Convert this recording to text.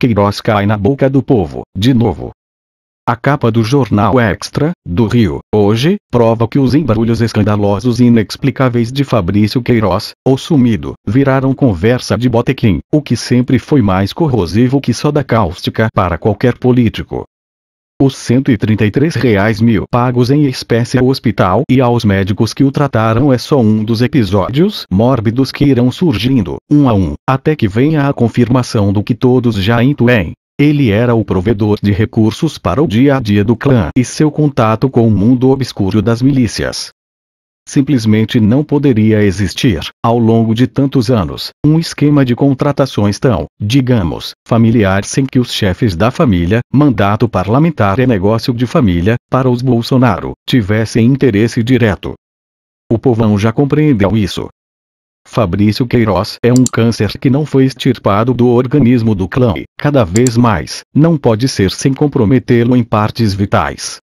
Queiroz cai na boca do povo, de novo. A capa do jornal Extra, do Rio, hoje, prova que os embarulhos escandalosos e inexplicáveis de Fabrício Queiroz, ou sumido, viraram conversa de botequim, o que sempre foi mais corrosivo que soda cáustica para qualquer político. Os 133 reais mil pagos em espécie ao hospital e aos médicos que o trataram é só um dos episódios mórbidos que irão surgindo, um a um, até que venha a confirmação do que todos já intuem. Ele era o provedor de recursos para o dia a dia do clã e seu contato com o mundo obscuro das milícias simplesmente não poderia existir, ao longo de tantos anos, um esquema de contratações tão, digamos, familiar sem que os chefes da família, mandato parlamentar é negócio de família, para os Bolsonaro, tivessem interesse direto. O povão já compreendeu isso. Fabrício Queiroz é um câncer que não foi extirpado do organismo do clã e, cada vez mais, não pode ser sem comprometê-lo em partes vitais.